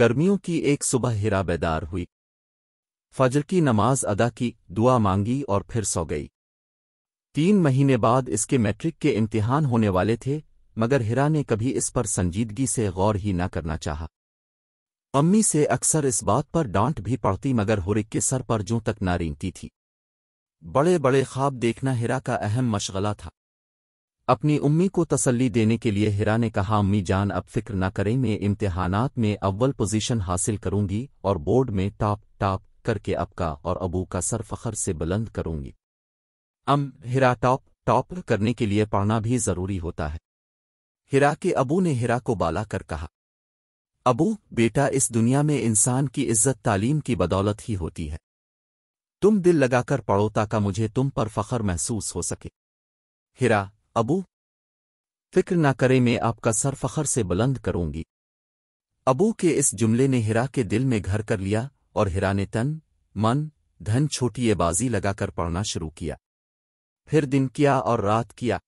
गर्मियों की एक सुबह हिरा बेदार हुई फजर की नमाज अदा की दुआ मांगी और फिर सो गई तीन महीने बाद इसके मैट्रिक के इम्तिहान होने वाले थे मगर हिरा ने कभी इस पर संजीदगी से गौर ही न करना चाहा। अम्मी से अक्सर इस बात पर डांट भी पड़ती मगर हुरिक के सर पर जो तक न रींगती थी बड़े बड़े ख्वाब देखना हिरा का अहम मशगला था अपनी उम्मी को तसल्ली देने के लिए हिरा ने कहा अम्मी जान अब फिक्र न करें मैं इम्तहानात में अव्वल पोजीशन हासिल करूंगी और बोर्ड में टॉप टॉप करके अबका और अबू का सर फखर से बुलंद करूंगी अम हिरा टॉप टॉप करने के लिए पढ़ना भी जरूरी होता है हिरा के अबू ने हिरा को बाला कर कहा अबू बेटा इस दुनिया में इंसान की इज्जत तालीम की बदौलत ही होती है तुम दिल लगाकर पढ़ो ताका मुझे तुम पर फखर महसूस हो सके हिरा अबू फिक्र ना करे मैं आपका सर फखर से बुलंद करूंगी अबू के इस जुमले ने हिरा के दिल में घर कर लिया और हिरा ने तन मन धन छोटी बाजी लगाकर पढ़ना शुरू किया फिर दिन किया और रात किया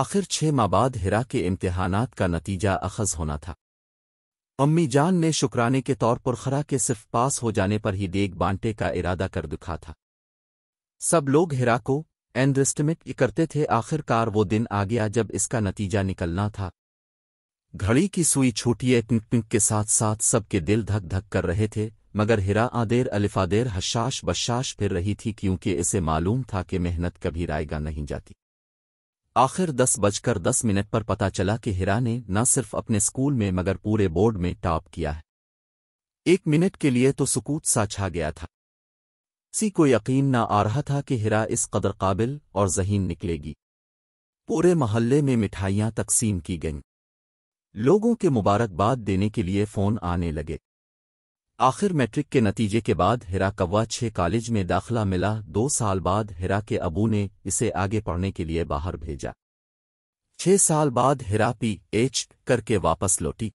आखिर छह माह बाद हिरा के इम्तिहानात का नतीजा अखज होना था अम्मी जान ने शुक्राने के तौर पर खरा के सिर्फ पास हो जाने पर ही डेग बांटे का इरादा कर दुखा था सब लोग हिरा को एंडस्टिमेट करते थे आखिरकार वो दिन आ गया जब इसका नतीजा निकलना था घड़ी की सुई छूटी टिंक पिंक के साथ साथ सबके दिल धक धक कर रहे थे मगर हिरा आदेर अलिफादेर हशाश बशाश फिर रही थी क्योंकि इसे मालूम था कि मेहनत कभी रायगा नहीं जाती आखिर दस बजकर दस मिनट पर पता चला कि हिरा ने न सिर्फ अपने स्कूल में मगर पूरे बोर्ड में टॉप किया है एक मिनट के लिए तो सुकूत सा छा गया था किसी को यकीन न आ रहा था कि हिरा इस कदर काबिल और जहीन निकलेगी पूरे मोहल्ले में मिठाइयां तकसीम की गईं लोगों के मुबारकबाद देने के लिए फ़ोन आने लगे आखिर मैट्रिक के नतीजे के बाद हिरा कव्वा छः कॉलेज में दाखिला मिला दो साल बाद हिरा के अबू ने इसे आगे पढ़ने के लिए बाहर भेजा छः साल बाद हिरा पी एच करके वापस लौटी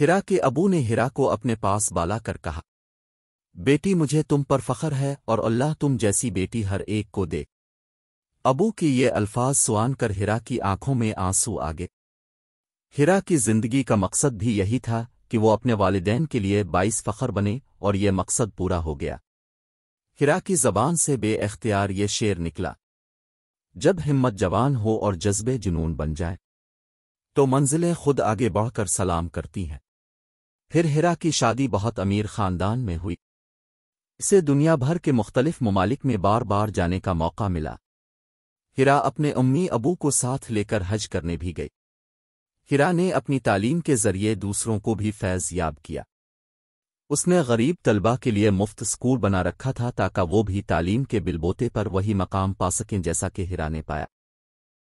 हिरा के अबू ने हिरा को अपने पास बाला कर कहा बेटी मुझे तुम पर फ़ख्र है और अल्लाह तुम जैसी बेटी हर एक को दे अबू के ये अल्फाज सुन कर हिरा की आंखों में आंसू आ गए हिरा की जिंदगी का मकसद भी यही था कि वो अपने वालदेन के लिए बाईस फ़ख्र बने और ये मकसद पूरा हो गया हिरा की जबान से बेअख्तियार ये शेर निकला जब हिम्मत जवान हो और जज्बे जुनून बन जाए तो मंजिलें खुद आगे बढ़कर सलाम करती हैं फिर हिरा की शादी बहुत अमीर खानदान में हुई इसे दुनिया भर के मुख्तलिफ ममालिक में बार बार जाने का मौका मिला हिरा अपने उम्मी अबू को साथ लेकर हज करने भी गई हिरा ने अपनी तालीम के जरिए दूसरों को भी फैज़ याब किया उसने गरीब तलबा के लिए मुफ्त स्कूल बना रखा था ताकि वो भी तालीम के बिलबोते पर वही मकाम पा सकें जैसा कि हिरा ने पाया